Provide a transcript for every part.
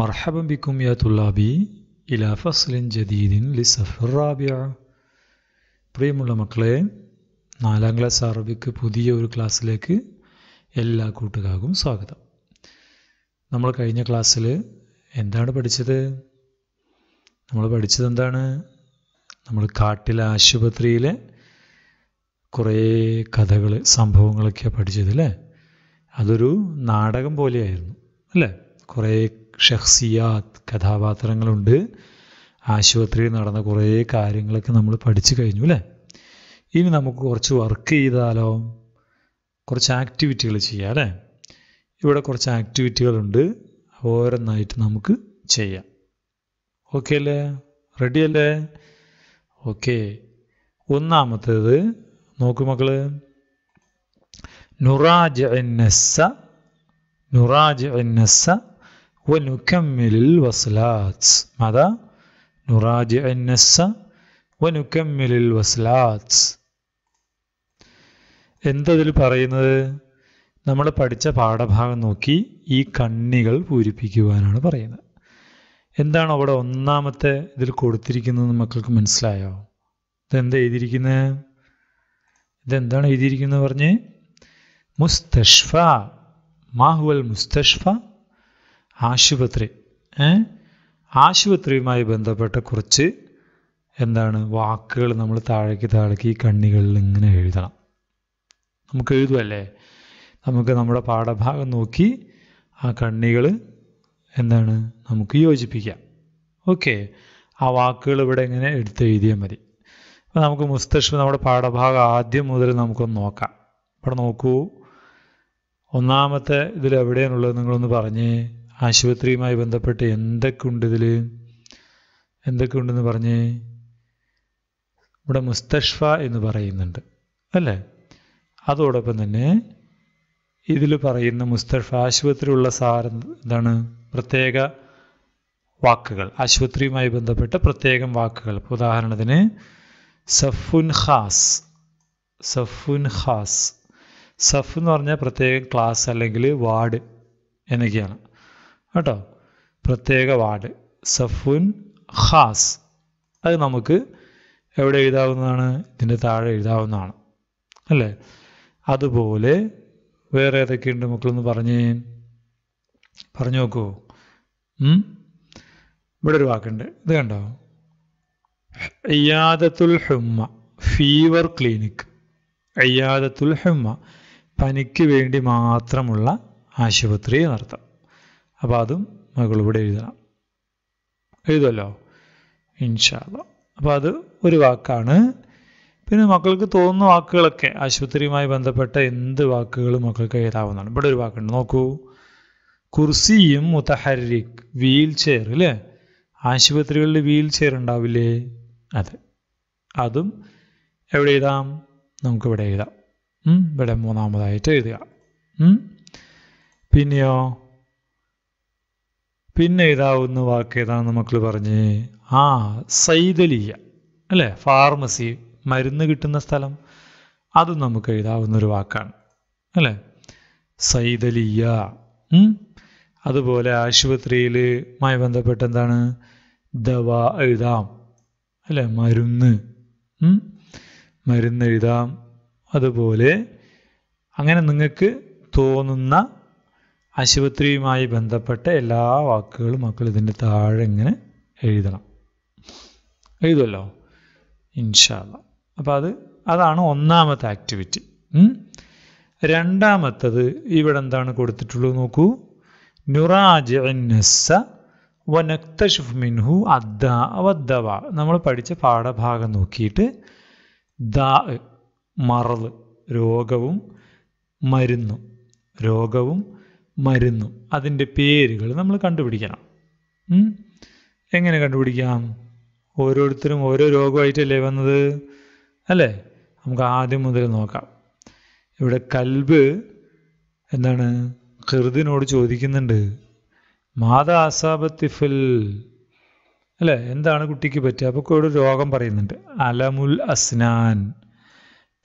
മർഹബൻ بكم يا ഇലാ ഫസ്ലിൻ ജദീദിൻ جديد للصف الرابع പ്രിയമുള്ള മക്കളെ നാലാം ക്ലാസ് അറബിക്ക് പുതിയ ഒരു ക്ലാസ്സിലേക്ക് എല്ലാ കൂട്ടുകാർക്കും സ്വാഗതം നമ്മൾ കഴിഞ്ഞ ക്ലാസ്സിൽ എന്താണ് പഠിച്ചത് നമ്മൾ പഠിച്ചത് എന്താണ് നമ്മൾ കാട്ടിലെ ആശുപത്രിയിലെ കുറേ കഥകൾ സംഭവങ്ങളൊക്കെ പഠിച്ചത് അല്ലേ അതൊരു നാടകം പോലെയായിരുന്നു അല്ലേ കുറേ ഷഹ്സിയാത്ത് കഥാപാത്രങ്ങളുണ്ട് ആശുപത്രിയിൽ നടന്ന കുറേ കാര്യങ്ങളൊക്കെ നമ്മൾ പഠിച്ചു കഴിഞ്ഞു അല്ലേ ഇനി നമുക്ക് കുറച്ച് വർക്ക് ചെയ്താലോ കുറച്ച് ആക്ടിവിറ്റികൾ ചെയ്യാം അല്ലേ ഇവിടെ കുറച്ച് ആക്ടിവിറ്റികളുണ്ട് ഓരോന്നായിട്ട് നമുക്ക് ചെയ്യാം ഓക്കെ അല്ലേ റെഡി അല്ലേ ഓക്കെ ഒന്നാമത്തേത് നോക്കൂ മക്കള് നുറാജ് എൻ എസ് നുറാജ് എൻ എസ് ونكمل الوصلات ماذا؟ نراجع النص ونكمل الوصلات എന്തതിൽ പറയുന്നത് നമ്മൾ പഠിച്ച പാഠഭാഗം നോക്കി ഈ കണ്ണികൾ പൂരിപ്പിക്കുവാനാണ് പറയുന്നത് എന്താണ് അവിടെ ഒന്നാമത്തെ ഇതിൽ കൊടുത്തിരിക്കുന്നത് മക്കൾക്ക് മനസ്സിലായോ ഇതെന്താ എഴുതിയിരിക്കുന്നത് ഇതെന്താണ് എഴുതിയിരിക്കുന്നത് പറഞ്ഞ് മുസ്തഷ്ഫ മാഹുവൽ മുസ്തഷ്ഫ ആശുപത്രി ആശുപത്രിയുമായി ബന്ധപ്പെട്ട കുറച്ച് എന്താണ് വാക്കുകൾ നമ്മൾ താഴേക്ക് താഴേക്ക് ഈ കണ്ണികളിൽ ഇങ്ങനെ എഴുതണം നമുക്ക് എഴുതുമല്ലേ നമുക്ക് നമ്മുടെ പാഠഭാഗം നോക്കി ആ കണ്ണികൾ എന്താണ് നമുക്ക് യോജിപ്പിക്കാം ഓക്കെ ആ വാക്കുകൾ ഇവിടെ ഇങ്ങനെ എടുത്ത് എഴുതിയാൽ മതി അപ്പോൾ നമുക്ക് മുസ്തഷ് നമ്മുടെ പാഠഭാഗം ആദ്യം മുതൽ നമുക്കൊന്ന് നോക്കാം ഇവിടെ നോക്കൂ ഒന്നാമത്തെ ഇതിൽ എവിടെയാണുള്ളത് നിങ്ങളൊന്ന് പറഞ്ഞേ ആശുപത്രിയുമായി ബന്ധപ്പെട്ട് എന്തൊക്കെ ഉണ്ട് ഇതിൽ എന്തൊക്കെ ഉണ്ടെന്ന് പറഞ്ഞേ ഇവിടെ മുസ്തഷ്ഫ എന്ന് പറയുന്നുണ്ട് അല്ലേ അതോടൊപ്പം തന്നെ ഇതിൽ പറയുന്ന മുസ്തഷ്ഫ ആശുപത്രിയുള്ള സാർ എന്താണ് പ്രത്യേക വാക്കുകൾ ആശുപത്രിയുമായി ബന്ധപ്പെട്ട പ്രത്യേകം വാക്കുകൾ ഉദാഹരണത്തിന് സഫുൻ ഖാസ് സഫുൻ ഖാസ് സഫ് എന്ന് പറഞ്ഞാൽ പ്രത്യേകം ക്ലാസ് അല്ലെങ്കിൽ വാർഡ് എന്നൊക്കെയാണ് കേട്ടോ പ്രത്യേക വാർഡ് സഫുൻ ഖാസ് അത് നമുക്ക് എവിടെ എഴുതാവുന്നതാണ് ഇതിൻ്റെ താഴെ എഴുതാവുന്നതാണ് അല്ലേ അതുപോലെ വേറെ ഏതൊക്കെയുണ്ട് മക്കളൊന്ന് പറഞ്ഞേ പറഞ്ഞു നോക്കൂ ഇവിടെ ഒരു വാക്കുണ്ട് ഇത് കണ്ടോ അയ്യാദത്തുൽ ഹുമ്മ ഫീവർ ക്ലിനിക് അയ്യാദത്തുൽ ഹുമ്മ പനിക്ക് വേണ്ടി മാത്രമുള്ള ആശുപത്രി നടത്താം അപ്പോൾ അതും ഇവിടെ എഴുതണം എഴുതുമല്ലോ ഇൻഷാല്ല അപ്പോൾ അത് ഒരു വാക്കാണ് പിന്നെ മക്കൾക്ക് തോന്നുന്ന വാക്കുകളൊക്കെ ആശുപത്രിയുമായി ബന്ധപ്പെട്ട എന്ത് വാക്കുകളും മക്കൾക്ക് എഴുതാവുന്നതാണ് ഇവിടെ ഒരു വാക്കുണ്ട് നോക്കൂ കുർസിയും മുത്തഹരിക് വീൽ ചെയർ അല്ലേ ആശുപത്രികളിൽ വീൽ ചെയർ ഉണ്ടാവില്ലേ അതെ അതും എവിടെ എഴുതാം നമുക്കിവിടെ എഴുതാം ഇവിടെ മൂന്നാമതായിട്ട് എഴുതുക പിന്നെയോ പിന്നെ ഇതാവുന്ന വാക്ക് ഏതാണെന്ന് മക്കൾ പറഞ്ഞ് ആ സൈതലിയ അല്ലേ ഫാർമസി മരുന്ന് കിട്ടുന്ന സ്ഥലം അതും നമുക്ക് ഒരു വാക്കാണ് അല്ലേ സൈതലിയ അതുപോലെ ആശുപത്രിയിലുമായി ബന്ധപ്പെട്ട് എന്താണ് ദവ എഴുതാം അല്ലേ മരുന്ന് മരുന്ന് എഴുതാം അതുപോലെ അങ്ങനെ നിങ്ങൾക്ക് തോന്നുന്ന ആശുപത്രിയുമായി ബന്ധപ്പെട്ട എല്ലാ വാക്കുകളും മക്കൾ ഇതിൻ്റെ താഴെ ഇങ്ങനെ എഴുതണം എഴുതുമല്ലോ ഇൻഷാല്ല അപ്പോൾ അത് അതാണ് ഒന്നാമത്തെ ആക്ടിവിറ്റി രണ്ടാമത്തത് ഇവിടെ എന്താണ് കൊടുത്തിട്ടുള്ളത് നോക്കൂ നുറാജ് വനക്തഷുഫ് മിൻഹു അദ്ദ വദ്ദവ നമ്മൾ പഠിച്ച പാഠഭാഗം നോക്കിയിട്ട് ദ മറവ് രോഗവും മരുന്നും രോഗവും മരുന്നും അതിൻ്റെ പേരുകൾ നമ്മൾ കണ്ടുപിടിക്കണം എങ്ങനെ കണ്ടുപിടിക്കാം ഓരോരുത്തരും ഓരോ രോഗമായിട്ടല്ലേ വന്നത് അല്ലേ നമുക്ക് ആദ്യം മുതൽ നോക്കാം ഇവിടെ കൽബ് എന്താണ് ഹൃദിനോട് ചോദിക്കുന്നുണ്ട് മാതാ അസാബത്തിഫിൽ അല്ലേ എന്താണ് കുട്ടിക്ക് പറ്റുക അപ്പോൾ ഒരു രോഗം പറയുന്നുണ്ട് അലമുൽ അസ്നാൻ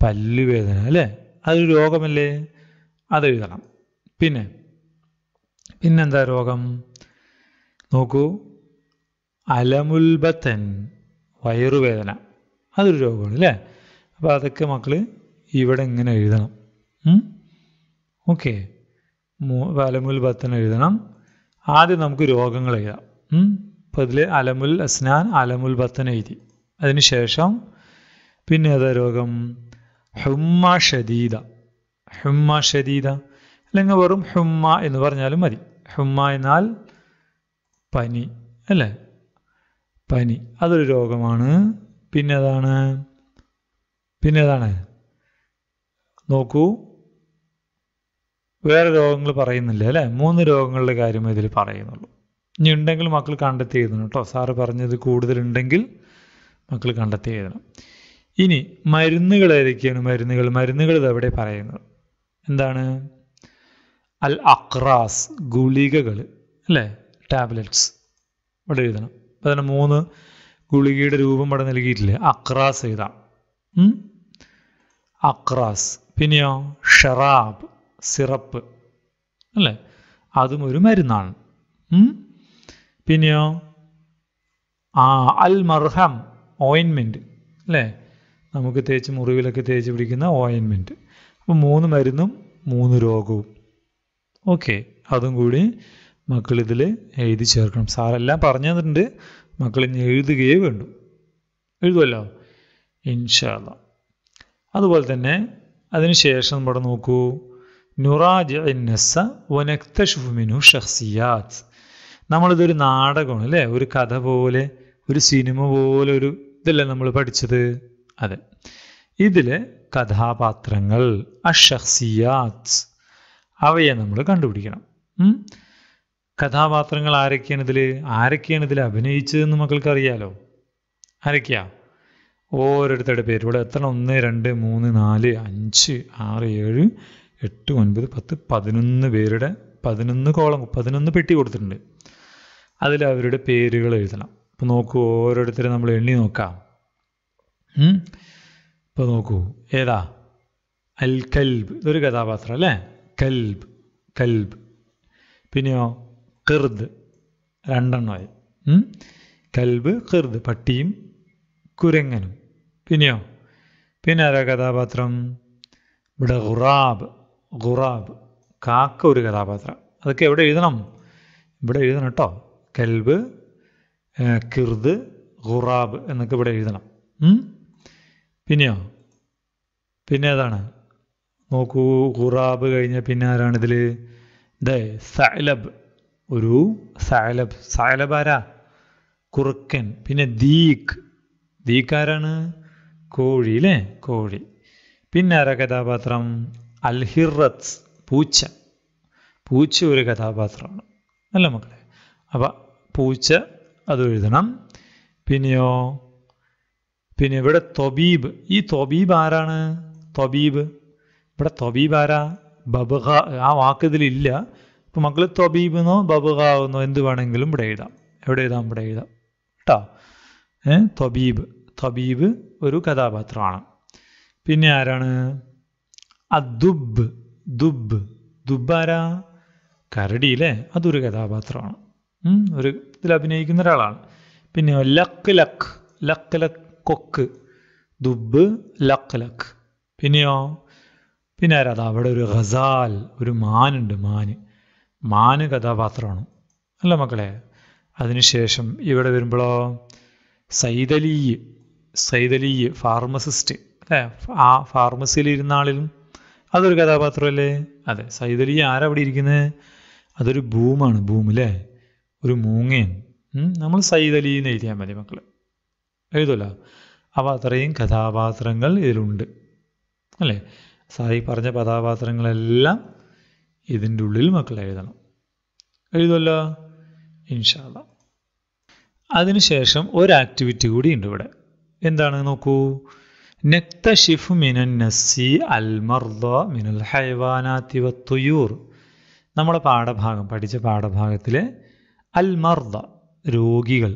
പല്ലുവേദന അല്ലേ അതൊരു രോഗമല്ലേ എഴുതണം പിന്നെ പിന്നെന്താ രോഗം നോക്കൂ അലമുൽബത്തൻ വയറുവേദന അതൊരു രോഗമാണ് അല്ലേ അപ്പോൾ അതൊക്കെ മക്കൾ ഇവിടെ ഇങ്ങനെ എഴുതണം ഓക്കെ അലമുൽ എഴുതണം ആദ്യം നമുക്ക് രോഗങ്ങൾ എഴുതാം അപ്പോൾ ഇതിൽ അലമുൽ അസ്നാൻ അലമുൽ ബത്തൻ എഴുതി അതിനുശേഷം പിന്നെ ഏതാ രോഗം ഹുമ്മ ഷദീദ ഹുമ്മ ഷദീദ അല്ലെങ്കിൽ വെറും ഹുമ്മ എന്ന് പറഞ്ഞാലും മതി ഹുമ്മ എന്നാൽ പനി അല്ലേ പനി അതൊരു രോഗമാണ് പിന്നെ ഏതാണ് പിന്നെ ഏതാണ് നോക്കൂ വേറെ രോഗങ്ങൾ പറയുന്നില്ല അല്ലേ മൂന്ന് രോഗങ്ങളുടെ കാര്യം ഇതിൽ പറയുന്നുള്ളൂ ഇനി ഉണ്ടെങ്കിൽ മക്കൾ കണ്ടെത്തി എഴുതണം കേട്ടോ സാറ് പറഞ്ഞത് കൂടുതലുണ്ടെങ്കിൽ മക്കൾ കണ്ടെത്തി എഴുതണം ഇനി മരുന്നുകൾ ഏതൊക്കെയാണ് മരുന്നുകൾ മരുന്നുകൾ ഇതവിടെ പറയുന്നത് എന്താണ് അൽ അക്രാസ് ഗുളികകൾ അല്ലേ ടാബ്ലറ്റ്സ് ഇവിടെ എഴുതണം അപ്പം തന്നെ മൂന്ന് ഗുളികയുടെ രൂപം ഇവിടെ നൽകിയിട്ടില്ലേ അക്രാസ് എഴുതാം അക്രാസ് പിന്നെയോ ഷറാബ് സിറപ്പ് അല്ലേ അതും ഒരു മരുന്നാണ് പിന്നെയോ ആ അൽ മർഹം ഓയിൻമെൻറ്റ് അല്ലേ നമുക്ക് തേച്ച് മുറിവിലൊക്കെ തേച്ച് പിടിക്കുന്ന ഓയിൻമെൻറ്റ് അപ്പോൾ മൂന്ന് മരുന്നും മൂന്ന് രോഗവും ഓക്കെ അതും കൂടി മക്കൾ ഇതിൽ എഴുതി ചേർക്കണം സാറെല്ലാം പറഞ്ഞു തന്നിട്ടുണ്ട് മക്കൾ ഇനി എഴുതുകയേ വേണ്ടു എഴുതുമല്ലോ ഇൻഷാല്ല അതുപോലെ തന്നെ അതിനുശേഷം ഇവിടെ നോക്കൂ നുറാജ് നസ വനക്തഷുമിനു ഷഹ്സിയാത്ത് നമ്മളിതൊരു നാടകമാണ് അല്ലേ ഒരു കഥ പോലെ ഒരു സിനിമ പോലെ ഒരു ഇതല്ലേ നമ്മൾ പഠിച്ചത് അതെ ഇതിലെ കഥാപാത്രങ്ങൾ അഷഹ്സിയാത്ത് അവയെ നമ്മൾ കണ്ടുപിടിക്കണം കഥാപാത്രങ്ങൾ ആരൊക്കെയാണ് ഇതിൽ ആരൊക്കെയാണ് ഇതിൽ അഭിനയിച്ചതെന്ന് മക്കൾക്കറിയാലോ ആരൊക്കെയാ ഓരോരുത്തരുടെ പേര് ഇവിടെ എത്ര ഒന്ന് രണ്ട് മൂന്ന് നാല് അഞ്ച് ആറ് ഏഴ് എട്ട് ഒൻപത് പത്ത് പതിനൊന്ന് പേരുടെ പതിനൊന്ന് കോളം പതിനൊന്ന് പെട്ടി കൊടുത്തിട്ടുണ്ട് അതിൽ അവരുടെ പേരുകൾ എഴുതണം ഇപ്പോൾ നോക്കൂ ഓരോരുത്തരെ നമ്മൾ എണ്ണി നോക്കാം ഇപ്പോൾ നോക്കൂ ഏതാ അൽ കൽബ് ഇതൊരു കഥാപാത്രം അല്ലേ കൽബ് കൽബ് പിന്നെയോ കിർദ് രണ്ടെണ്ണമായി കൽബ് കിർദ് പട്ടിയും കുരങ്ങനും പിന്നെയോ പിന്നെ ആരാ കഥാപാത്രം ഇവിടെ ഗുറാബ് ഗുറാബ് കാക്ക ഒരു കഥാപാത്രം അതൊക്കെ എവിടെ എഴുതണം ഇവിടെ എഴുതണം കേട്ടോ കൽബ് കിർദ് ഗുറാബ് എന്നൊക്കെ ഇവിടെ എഴുതണം പിന്നെയോ പിന്നെ ഏതാണ് നോക്കൂ ഖുറാബ് കഴിഞ്ഞ പിന്നെ ആരാണ് ഇതിൽ ദേ സലബ് ഒരു സലബ് സലബ് ആരാ കുറുക്കൻ പിന്നെ ദീഖ് ദീഖ് ആരാണ് കോഴി അല്ലേ കോഴി പിന്നെ ആരാ കഥാപാത്രം അൽഹിറത്ത് പൂച്ച പൂച്ച ഒരു കഥാപാത്രമാണ് അല്ല മക്കളെ അപ്പം പൂച്ച അത് എഴുതണം പിന്നെയോ പിന്നെ ഇവിടെ തൊബീബ് ഈ തൊബീബ് ആരാണ് തൊബീബ് ഇവിടെ തൊബീബാര ബബുഹ ആ വാക്ക് ഇല്ല ഇപ്പം മക്കൾ തൊബീബെന്നോ ബബുഹ എന്നോ എന്ത് വേണമെങ്കിലും ഇവിടെ എഴുതാം എവിടെ എഴുതാം ഇവിടെ എഴുതാം കേട്ടോ ഏ തൊബീബ് തൊബീബ് ഒരു കഥാപാത്രമാണ് പിന്നെ ആരാണ് അദുബ് ദുബ് ദുബാരാ കരടിയിലെ അതൊരു കഥാപാത്രമാണ് ഒരു ഇതിൽ അഭിനയിക്കുന്ന ഒരാളാണ് പിന്നെ ലക്ക് ലക്ക് ലക്ക് ലക്ക് കൊക്ക് ദുബ് ലക്ക് ലക്ക് പിന്നെയോ പിന്നെ ആരാ അവിടെ ഒരു ഖസാൽ ഒരു മാനുണ്ട് മാന് മാന് കഥാപാത്രമാണ് അല്ല മക്കളെ അതിനുശേഷം ഇവിടെ വരുമ്പോഴോ സൈതലീയ് സൈതലീയ് ഫാർമസിസ്റ്റ് അല്ലേ ആ ഫാർമസിയിൽ ഇരുന്ന ആളിലും അതൊരു കഥാപാത്രമല്ലേ അതെ സൈതലി ആരവിടെ ഇരിക്കുന്നത് അതൊരു ഭൂമാണ് ഭൂമി അല്ലേ ഒരു മൂങ്ങയാണ് നമ്മൾ സൈതലി എന്ന് എഴുതിയാൽ മതി മക്കൾ എഴുതുമല്ലോ അപ്പോൾ അത്രയും കഥാപാത്രങ്ങൾ ഇതിലുണ്ട് അല്ലേ സായി പറഞ്ഞ കഥാപാത്രങ്ങളെല്ലാം ഇതിൻ്റെ ഉള്ളിൽ മക്കൾ എഴുതണം എഴുതുമല്ലോ ഇൻഷാല്ല അതിനുശേഷം ഒരു ആക്ടിവിറ്റി കൂടി ഉണ്ട് ഇവിടെ എന്താണ് നോക്കൂ നക്തഷിഫ് മിനൻ അൽ മർദ മിനൽ ഹൈവാനാത്തിവത്തുയൂർ നമ്മുടെ പാഠഭാഗം പഠിച്ച പാഠഭാഗത്തിലെ അൽമർദ രോഗികൾ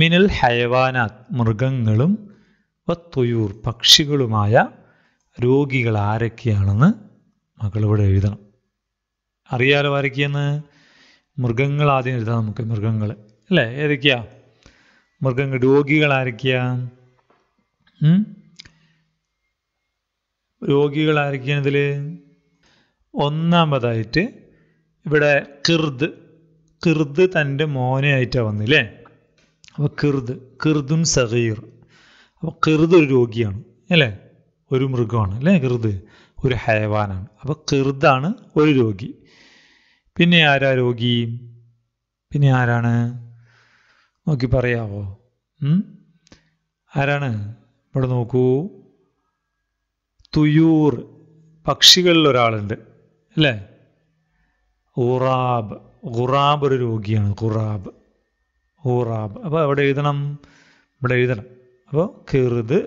മിനൽ ഹൈവാനാത് മൃഗങ്ങളും വത്തുയൂർ പക്ഷികളുമായ രോഗികൾ ആരൊക്കെയാണെന്ന് മക്കളിവിടെ എഴുതണം അറിയാലോ ആരൊക്കെയെന്ന് മൃഗങ്ങൾ ആദ്യം എഴുതാം നമുക്ക് മൃഗങ്ങൾ അല്ലേ ഏതൊക്കെയാ മൃഗങ്ങൾ രോഗികൾ ആരൊക്കെയാ രോഗികൾ ആരൊക്കെയാണിതിൽ ഒന്നാമതായിട്ട് ഇവിടെ കിർദ് കിർദ് തൻ്റെ മോനെയായിട്ടാണ് വന്നില്ലേ അപ്പോൾ കിർദ് കിർദും സഹീർ അപ്പോൾ കിർദ് ഒരു രോഗിയാണ് അല്ലേ ഒരു മൃഗമാണ് അല്ലേ കിർദ് ഒരു ഹയവാനാണ് അപ്പോൾ കിർദാണ് ഒരു രോഗി പിന്നെ ആരാ രോഗി പിന്നെ ആരാണ് നോക്കി പറയാവോ ആരാണ് ഇവിടെ നോക്കൂ തുയൂർ പക്ഷികളിൽ ഒരാളുണ്ട് അല്ലേ ഊറാബ് ഖുറാബ് ഒരു രോഗിയാണ് ഖുറാബ് ഊറാബ് അപ്പോൾ അവിടെ എഴുതണം ഇവിടെ എഴുതണം അപ്പോൾ കിറുത്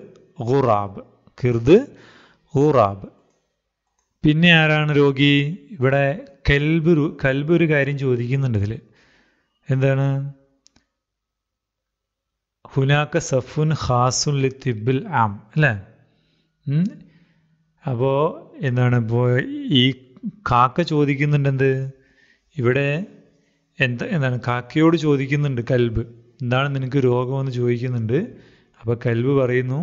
ഖുറാബ് കിർദ് ഊറാബ് പിന്നെ ആരാണ് രോഗി ഇവിടെ കൽബ് കൽബ് ഒരു കാര്യം ചോദിക്കുന്നുണ്ട് ഇതിൽ എന്താണ് ഹുനാക്ക സഫുൻ ഖാസുൻ ലി തിബിൽ ആം അല്ലേ അപ്പോൾ എന്താണ് ഇപ്പോൾ ഈ കാക്ക ചോദിക്കുന്നുണ്ടെന്ത് ഇവിടെ എന്താ എന്താണ് കാക്കയോട് ചോദിക്കുന്നുണ്ട് കൽബ് എന്താണ് നിനക്ക് രോഗമെന്ന് ചോദിക്കുന്നുണ്ട് അപ്പോൾ കൽബ് പറയുന്നു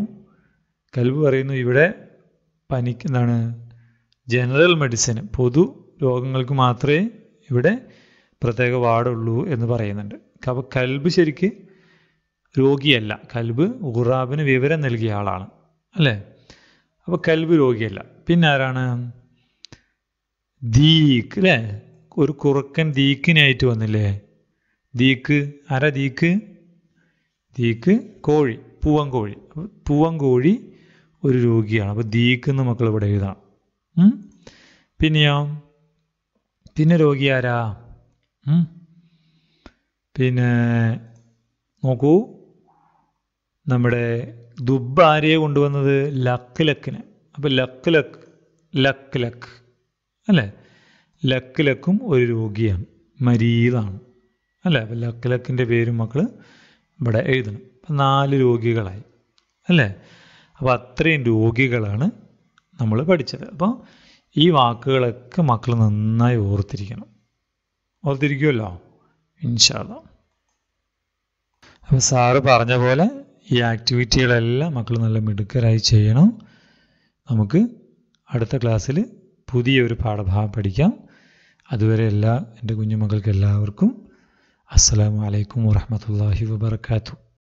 കൽബ് പറയുന്നു ഇവിടെ പനിക്ക് എന്താണ് ജനറൽ മെഡിസിൻ പൊതു രോഗങ്ങൾക്ക് മാത്രമേ ഇവിടെ പ്രത്യേക വാർഡുള്ളൂ എന്ന് പറയുന്നുണ്ട് അപ്പോൾ കൽബ് ശരിക്ക് രോഗിയല്ല കൽബ് ഉറാബിന് വിവരം നൽകിയ ആളാണ് അല്ലേ അപ്പോൾ കൽബ് രോഗിയല്ല പിന്നെ ആരാണ് ദീക്ക് അല്ലേ ഒരു കുറുക്കൻ ദീക്കിനായിട്ട് വന്നില്ലേ ദീക്ക് ആരാ ദീക്ക് ദീക്ക് കോഴി പൂവൻ കോഴി പൂവൻ കോഴി ഒരു രോഗിയാണ് അപ്പോൾ ദീക്കുന്ന മക്കൾ ഇവിടെ എഴുതാം പിന്നെയോ പിന്നെ രോഗി ആരാ പിന്നെ നോക്കൂ നമ്മുടെ ദുബ് ആരെയെ കൊണ്ടുവന്നത് ലക്ക് ലക്കിന് അപ്പോൾ ലക്ക് ലക്ക് ലക്ക് ലക്ക് അല്ലേ ലക്ക് ലക്കും ഒരു രോഗിയാണ് മരീതാണ് അല്ലേ അപ്പോൾ ലക്ക് ലക്കിൻ്റെ പേരും മക്കൾ ഇവിടെ എഴുതണം അപ്പം നാല് രോഗികളായി അല്ലേ അപ്പോൾ അത്രയും രോഗികളാണ് നമ്മൾ പഠിച്ചത് അപ്പോൾ ഈ വാക്കുകളൊക്കെ മക്കൾ നന്നായി ഓർത്തിരിക്കണം ഓർത്തിരിക്കുമല്ലോ ഇൻഷാല്ല അപ്പോൾ സാറ് പറഞ്ഞ പോലെ ഈ ആക്ടിവിറ്റികളെല്ലാം മക്കൾ നല്ല മിടുക്കരായി ചെയ്യണം നമുക്ക് അടുത്ത ക്ലാസ്സിൽ പുതിയൊരു പാഠഭാഗം പഠിക്കാം അതുവരെ എല്ലാ എൻ്റെ കുഞ്ഞുമക്കൾക്ക് എല്ലാവർക്കും അസ്സാം വലൈക്കും വാഹമത്തല്ലാഹി വാബർക്കാത്തു